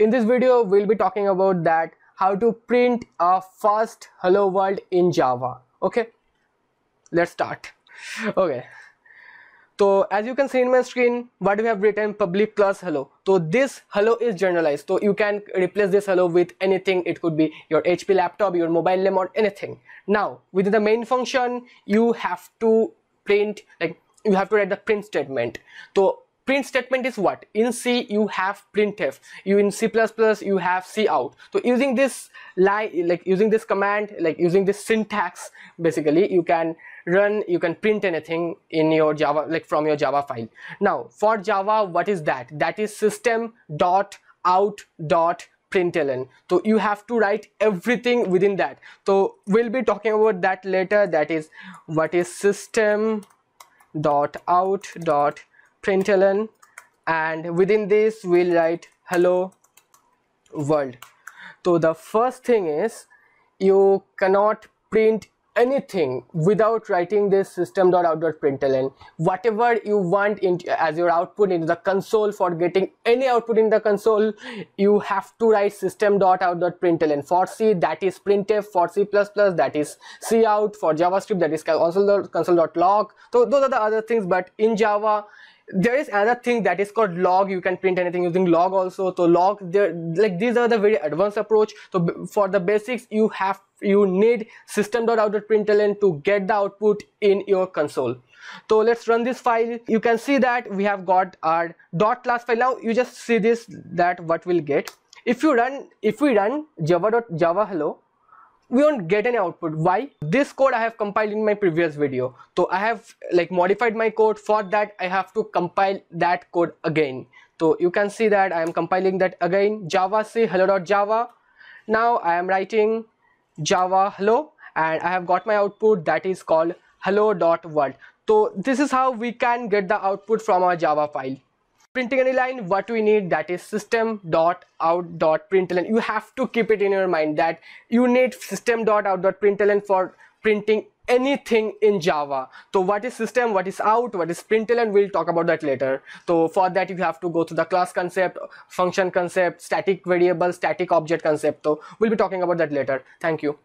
In this video, we'll be talking about that how to print a fast hello world in Java. Okay, let's start. Okay. So as you can see in my screen, what we have written public class hello. So this hello is generalized. So you can replace this hello with anything. It could be your HP laptop, your mobile name or anything. Now within the main function, you have to print like you have to write the print statement. So print statement is what in c you have printf you in c++ you have cout so using this like using this command like using this syntax basically you can run you can print anything in your java like from your java file now for java what is that that is system dot out dot println so you have to write everything within that so we'll be talking about that later that is what is system dot out dot println and within this we'll write hello world so the first thing is you cannot print anything without writing this system.out.println whatever you want in, as your output in the console for getting any output in the console you have to write system.out.println for c that is printf for c++ that is cout for javascript that is console.log so those are the other things but in java there is another thing that is called log you can print anything using log also so log there like these are the very advanced approach so for the basics you have you need system.out.println to get the output in your console so let's run this file you can see that we have got our dot class file now you just see this that what we'll get if you run if we run Java. Java hello we won't get any output why this code i have compiled in my previous video so i have like modified my code for that i have to compile that code again so you can see that i am compiling that again java c hello.java now i am writing java hello and i have got my output that is called hello.world so this is how we can get the output from our java file printing any line what we need that is system dot out dot println you have to keep it in your mind that you need system dot out dot println for printing anything in java so what is system what is out what is println we'll talk about that later so for that you have to go through the class concept function concept static variable static object concept so we'll be talking about that later thank you